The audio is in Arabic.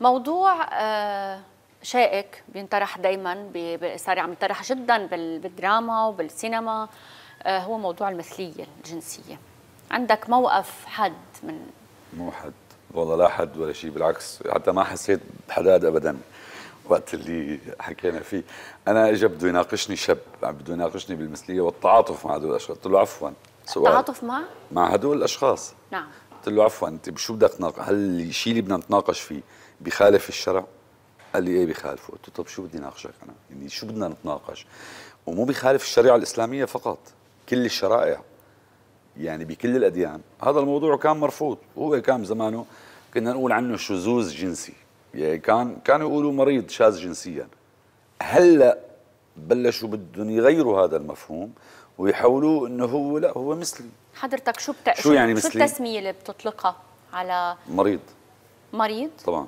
موضوع آه، شائك بينطرح دائما صار عم ينطرح جدا بالدراما وبالسينما آه، هو موضوع المثليه الجنسيه عندك موقف حد من مو حد والله لا حد ولا شيء بالعكس حتى ما حسيت بحداد ابدا وقت اللي حكينا فيه انا اجى بده يناقشني شاب بده يناقشني بالمثليه والتعاطف مع هدول الاشخاص قلت له عفوا سؤال التعاطف مع مع هدول الاشخاص نعم قلت له عفوا انت بشو بدك تناقش هل الشيء اللي بدنا نتناقش فيه بخالف الشرع قال لي ايه بخالفه قلت له طب شو بدي ناقشك انا يعني شو بدنا نتناقش ومو بخالف الشريعه الاسلاميه فقط كل الشرائع يعني بكل الاديان هذا الموضوع كان مرفوض هو كان زمانه كنا نقول عنه شذوذ جنسي يعني كان كانوا يقولوا مريض شاذ جنسيا هلا بلشوا بدهم يغيروا هذا المفهوم ويحولوه انه هو لا هو مثلي حضرتك شو بت... شو يعني مثلي؟ شو التسميه اللي بتطلقها على مريض مريض طبعا